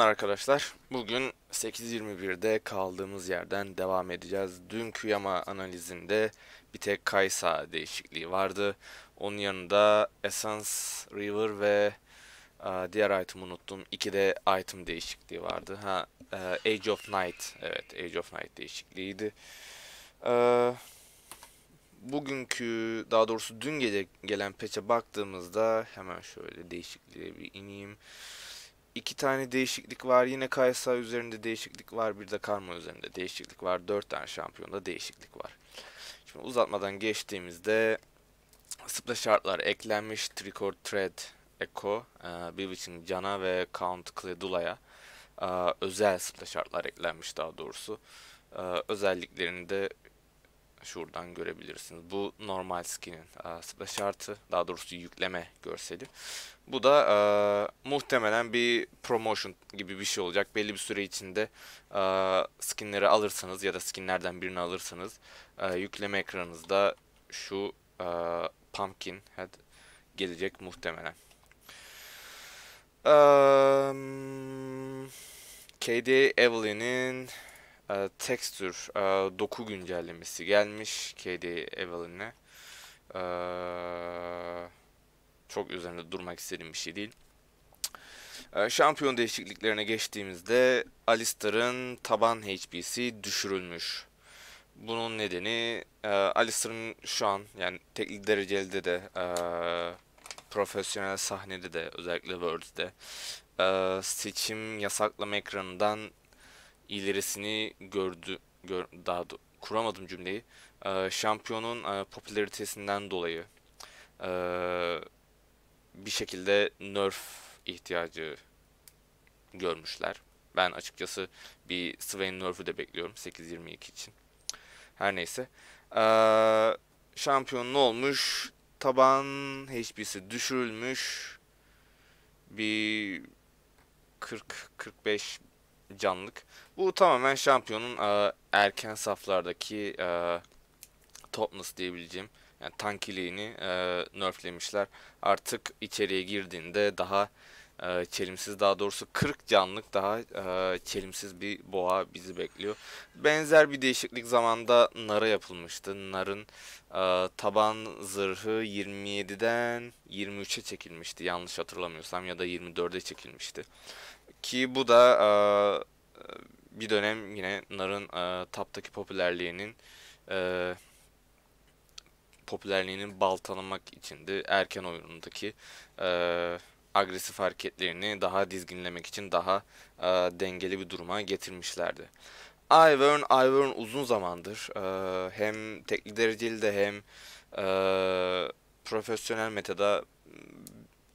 Selamlar arkadaşlar. Bugün 8.21'de kaldığımız yerden devam edeceğiz. Dünkü yama analizinde bir tek Kaysa değişikliği vardı. Onun yanında Essence, River ve a, e, diğer item unuttum. İki de item değişikliği vardı. Ha, a, e, Age of Night. Evet, Age of Night değişikliğiydi. A, e, bugünkü, daha doğrusu dün gece gelen peçe baktığımızda hemen şöyle değişikliğe bir ineyim iki tane değişiklik var. Yine KSA üzerinde değişiklik var. Bir de Karma üzerinde değişiklik var. Dört tane şampiyonda değişiklik var. Şimdi uzatmadan geçtiğimizde Sıpla şartlar eklenmiş. Tricord Thread Echo, e, Bewitching Can'a ve Count Cledula'ya e, özel sıpla şartlar eklenmiş daha doğrusu. E, özelliklerini de şuradan görebilirsiniz. Bu normal skin'in e, splash artı daha doğrusu yükleme görseli. Bu da e, muhtemelen bir promotion gibi bir şey olacak. Belli bir süre içinde e, skinleri alırsanız ya da skinlerden birini alırsanız e, yükleme ekranınızda şu e, pumpkin head gelecek muhtemelen. Um, KD Evelyn'in e, texture e, doku güncellemesi gelmiş KDE Evelyn'e. E, ee, çok üzerinde durmak istediğim bir şey değil. E, şampiyon değişikliklerine geçtiğimizde Alistar'ın taban HP'si düşürülmüş. Bunun nedeni e, Alistar'ın şu an yani teknik dereceli de e, profesyonel sahnede de özellikle Word'de e, seçim yasaklama ekranından ilerisini gördü. Gör, daha da, kuramadım cümleyi. E, şampiyonun e, popülaritesinden dolayı e, bir şekilde nerf ihtiyacı görmüşler. Ben açıkçası bir Swain nerf'ü de bekliyorum 8.22 için. Her neyse. Ee, şampiyon ne olmuş? Taban HP'si düşürülmüş. Bir 40-45 canlık. Bu tamamen şampiyonun e, erken saflardaki e, topness diyebileceğim yani tankiliğini e, nerflemişler. Artık içeriye girdiğinde daha e, çelimsiz daha doğrusu 40 canlık daha e, çelimsiz bir boğa bizi bekliyor. Benzer bir değişiklik zamanda Nara yapılmıştı. Nar'ın e, taban zırhı 27'den 23'e çekilmişti yanlış hatırlamıyorsam ya da 24'e çekilmişti. Ki bu da e, bir dönem yine Nar'ın e, taptaki popülerliğinin e, popülerliğini baltalamak içindi. Erken oyunundaki e, agresif hareketlerini daha dizginlemek için daha e, dengeli bir duruma getirmişlerdi. Ivern, Ivern uzun zamandır e, hem tekli dereceli de hem e, profesyonel metada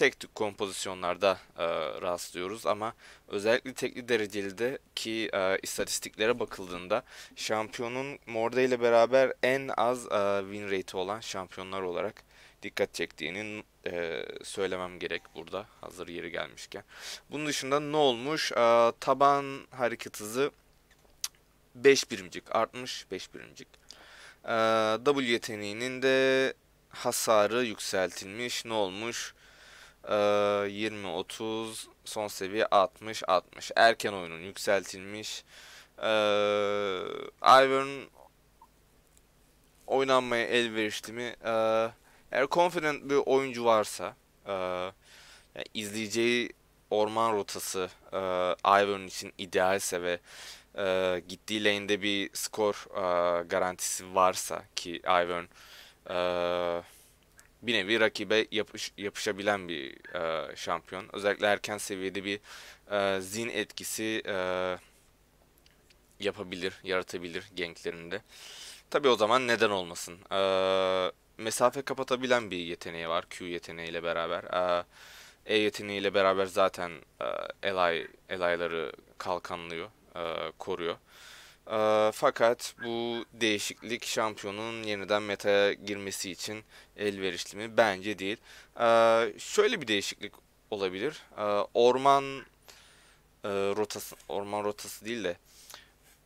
tek tük kompozisyonlarda e, rastlıyoruz ama özellikle tekli dereceli de ki e, istatistiklere bakıldığında şampiyonun Morde ile beraber en az e, win rate olan şampiyonlar olarak dikkat çektiğini e, söylemem gerek burada hazır yeri gelmişken. Bunun dışında ne olmuş? E, taban hareket hızı 5 birimcik artmış 5 birimcik. E, w yeteneğinin de hasarı yükseltilmiş. Ne olmuş? 20-30 ee, son seviye 60-60 erken oyunun yükseltilmiş ee, Ivern oynanmaya elverişli mi ee, eğer confident bir oyuncu varsa e, yani izleyeceği orman rotası e, Ivern için idealse ve e, gittiği lane'de bir skor e, garantisi varsa ki Ivern e, bir nevi rakibe yapış, yapışabilen bir e, şampiyon. Özellikle erken seviyede bir e, zin etkisi e, yapabilir, yaratabilir genklerinde. Tabi o zaman neden olmasın. E, mesafe kapatabilen bir yeteneği var Q yeteneğiyle beraber. E, e yeteneğiyle beraber zaten e, elay, elayları kalkanlıyor, e, koruyor. Ee, fakat bu değişiklik şampiyonun yeniden metaya girmesi için elverişli mi? Bence değil. Ee, şöyle bir değişiklik olabilir. Ee, orman e, rotası, orman rotası değil de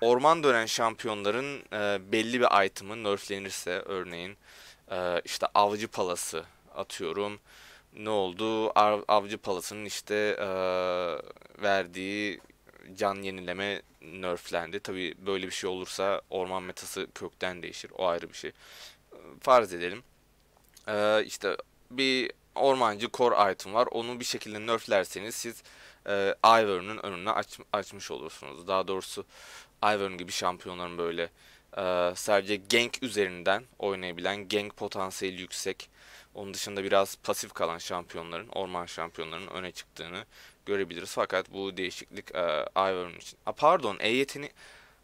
orman dönen şampiyonların e, belli bir item'ı nerflenirse örneğin e, işte avcı palası atıyorum ne oldu? avcı palasının işte verdiği can yenileme nerflendi. Tabi böyle bir şey olursa orman metası kökten değişir. O ayrı bir şey. Farz edelim. Ee, işte bir ormancı core item var. Onu bir şekilde nerflerseniz siz e, Ivern'ın önünü aç, açmış olursunuz. Daha doğrusu Ivern gibi şampiyonların böyle e, sadece gank üzerinden oynayabilen, gank potansiyeli yüksek, onun dışında biraz pasif kalan şampiyonların, orman şampiyonlarının öne çıktığını görebiliriz. Fakat bu değişiklik e, Ivern için. A, pardon E yeteneği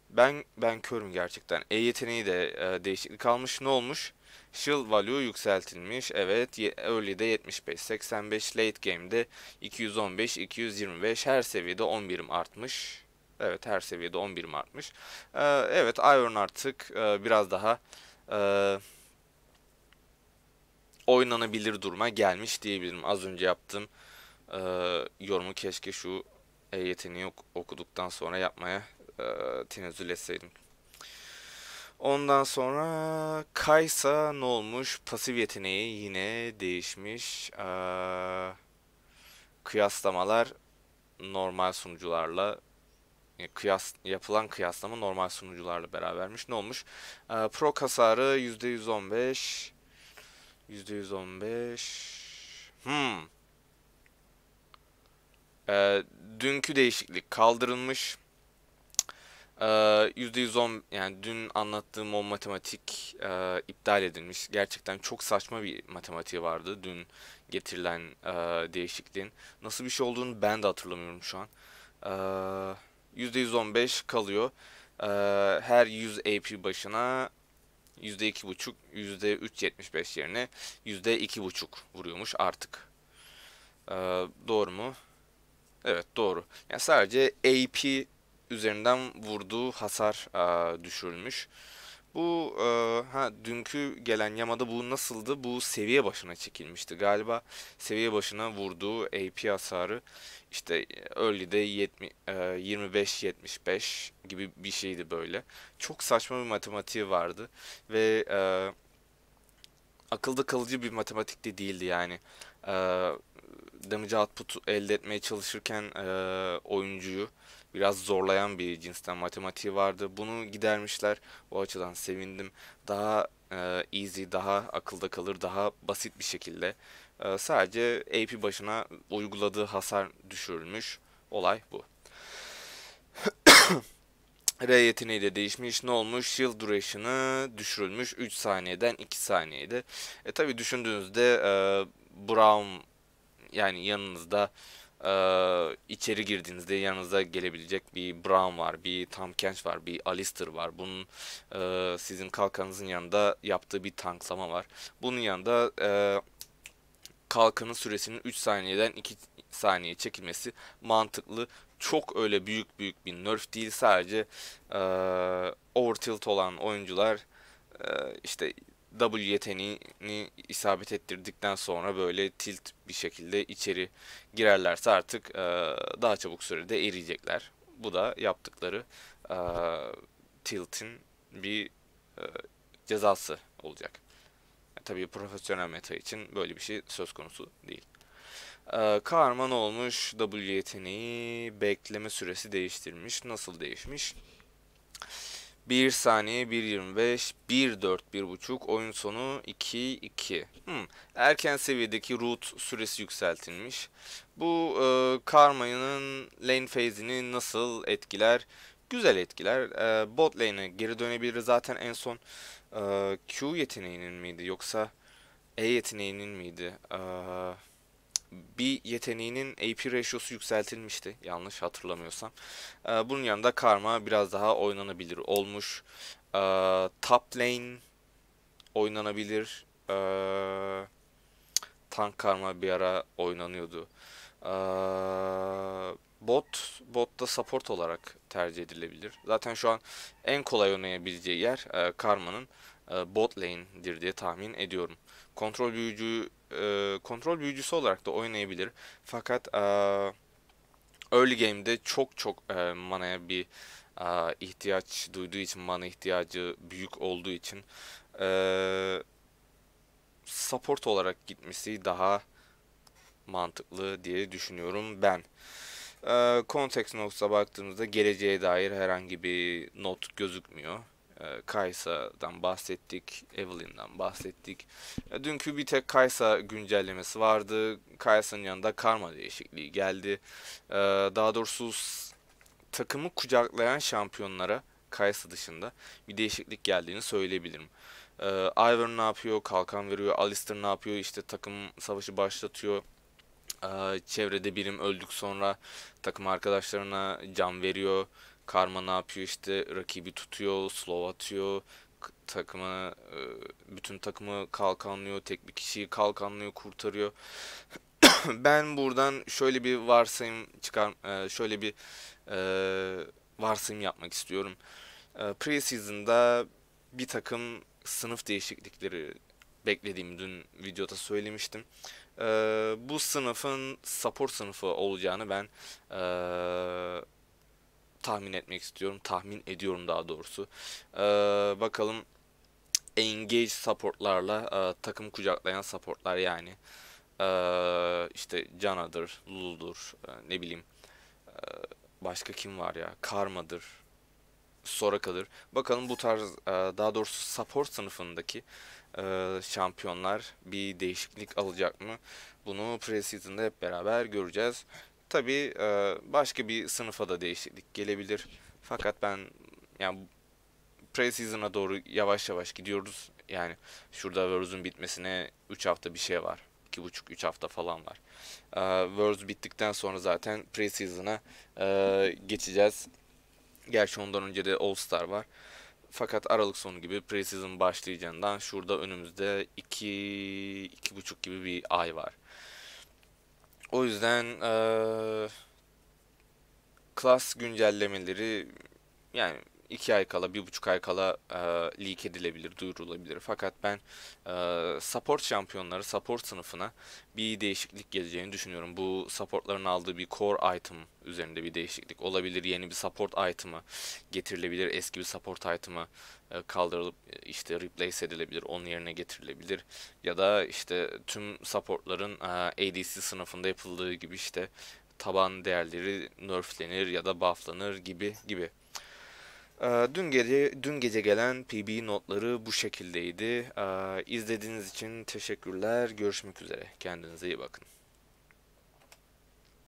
ben ben körüm gerçekten. E yeteneği de e, değişiklik almış. Ne olmuş? Shield value yükseltilmiş. Evet de 75, 85, late game'de 215, 225 her seviyede 10 birim artmış. Evet her seviyede 10 birim artmış. Ee, evet Iron artık e, biraz daha e, oynanabilir duruma gelmiş diyebilirim. Az önce yaptım. e, yorumu keşke şu e, yok okuduktan sonra yapmaya e, tenezzül etseydim. Ondan sonra Kaysa ne olmuş? Pasif yeteneği yine değişmiş. Ee, kıyaslamalar normal sunucularla e, kıyas yapılan kıyaslama normal sunucularla berabermiş. Ne olmuş? Ee, Pro kasarı %115 %115 Hmm. E, dünkü değişiklik kaldırılmış. E, ee, %110 yani dün anlattığım o matematik e, iptal edilmiş. Gerçekten çok saçma bir matematiği vardı dün getirilen e, değişikliğin. Nasıl bir şey olduğunu ben de hatırlamıyorum şu an. E, ee, %115 kalıyor. E, her 100 AP başına %2,5, %3,75 yerine %2,5 vuruyormuş artık. Ee, doğru mu? Evet doğru. Yani sadece AP üzerinden vurduğu hasar e, düşürülmüş. Bu e, ha dünkü gelen yamada bu nasıldı? Bu seviye başına çekilmişti galiba. Seviye başına vurduğu AP hasarı işte early'de 70 e, 25 75 gibi bir şeydi böyle. Çok saçma bir matematiği vardı ve e, akılda kalıcı bir matematik de değildi yani. E, damage output elde etmeye çalışırken e, oyuncuyu biraz zorlayan bir cinsten matematiği vardı. Bunu gidermişler. O açıdan sevindim. Daha e, easy, daha akılda kalır, daha basit bir şekilde. E, sadece AP başına uyguladığı hasar düşürülmüş. Olay bu. R yeteneği de değişmiş. Ne olmuş? Shield duration'ı düşürülmüş. 3 saniyeden 2 saniyeydi. E tabi düşündüğünüzde e, Brown yani yanınızda e, içeri girdiğinizde yanınıza gelebilecek bir Brown var, bir Tom Kench var, bir Alistair var. Bunun e, sizin kalkanınızın yanında yaptığı bir tanklama var. Bunun yanında e, kalkanın süresinin 3 saniyeden 2 saniye çekilmesi mantıklı. Çok öyle büyük büyük bir nerf değil sadece e, overtilt olan oyuncular e, işte W yeteneğini isabet ettirdikten sonra böyle tilt bir şekilde içeri girerlerse artık e, daha çabuk sürede eriyecekler. Bu da yaptıkları e, tilt'in bir e, cezası olacak. E, tabii profesyonel meta için böyle bir şey söz konusu değil. Ee, kahraman olmuş, W yeteneği, bekleme süresi değiştirmiş. Nasıl değişmiş? 1 saniye 1.25 1.4 1.5 oyun sonu 2.2 hmm. erken seviyedeki root süresi yükseltilmiş bu e, karmayının lane phase'ini nasıl etkiler güzel etkiler e, bot lane'e geri dönebilir zaten en son e, Q yeteneğinin miydi yoksa E yeteneğinin miydi eee bir yeteneğinin AP ratio'su yükseltilmişti yanlış hatırlamıyorsam. Ee, bunun yanında karma biraz daha oynanabilir olmuş. Ee, top lane oynanabilir. Ee, tank karma bir ara oynanıyordu. bot bot da support olarak tercih edilebilir. Zaten şu an en kolay oynayabileceği yer e, karmanın. E, bot lane'dir diye tahmin ediyorum. Kontrol büyücü e, kontrol büyücüsü olarak da oynayabilir. Fakat e, early game'de çok çok manaya bir ihtiyaç duyduğu için mana ihtiyacı büyük olduğu için support olarak gitmesi daha mantıklı diye düşünüyorum ben. Context Notes'a baktığımızda geleceğe dair herhangi bir not gözükmüyor. Ee, Kaysa'dan bahsettik, Evelyn'den bahsettik. Dünkü bir tek Kaysa güncellemesi vardı. Kaysa'nın yanında karma değişikliği geldi. Ee, daha doğrusu takımı kucaklayan şampiyonlara Kaysa dışında bir değişiklik geldiğini söyleyebilirim. Ee, Ivern ne yapıyor? Kalkan veriyor. Alistair ne yapıyor? İşte takım savaşı başlatıyor çevrede birim öldük sonra takım arkadaşlarına can veriyor. Karma ne yapıyor işte rakibi tutuyor, slow atıyor, takımı e, bütün takımı kalkanlıyor, tek bir kişiyi kalkanlıyor, kurtarıyor. ben buradan şöyle bir varsayım çıkar e, şöyle bir e, varsayım yapmak istiyorum. E, Preseason'da bir takım sınıf değişiklikleri beklediğimi dün videoda söylemiştim. E, bu sınıfın support sınıfı olacağını ben e, tahmin etmek istiyorum. Tahmin ediyorum daha doğrusu. Ee, bakalım engage supportlarla e, takım kucaklayan supportlar yani. Ee, işte Cana'dır, Lulu'dur, e, ne bileyim. Ee, başka kim var ya? Karma'dır. Soraka'dır. Bakalım bu tarz e, daha doğrusu support sınıfındaki e, şampiyonlar bir değişiklik alacak mı? Bunu preseason'da hep beraber göreceğiz. Tabii e, başka bir sınıfa da değişiklik gelebilir. Fakat ben yani preseason'a doğru yavaş yavaş gidiyoruz. Yani şurada Worlds'un bitmesine 3 hafta bir şey var. 2,5-3 hafta falan var. E, Worlds bittikten sonra zaten preseason'a e, geçeceğiz. Gerçi ondan önce de All Star var. Fakat Aralık sonu gibi preseason başlayacağından şurada önümüzde 2 iki, iki buçuk gibi bir ay var. O yüzden ee, class güncellemeleri yani iki ay kala, bir buçuk ay kala e, leak edilebilir, duyurulabilir. Fakat ben e, support şampiyonları, support sınıfına bir değişiklik geleceğini düşünüyorum. Bu supportların aldığı bir core item üzerinde bir değişiklik olabilir. Yeni bir support item'ı getirilebilir. Eski bir support item'ı e, kaldırılıp e, işte replace edilebilir. Onun yerine getirilebilir. Ya da işte tüm supportların e, ADC sınıfında yapıldığı gibi işte taban değerleri nerflenir ya da bufflanır gibi gibi. Ee, dün gece dün gece gelen PB notları bu şekildeydi. Ee, izlediğiniz için teşekkürler. Görüşmek üzere. Kendinize iyi bakın.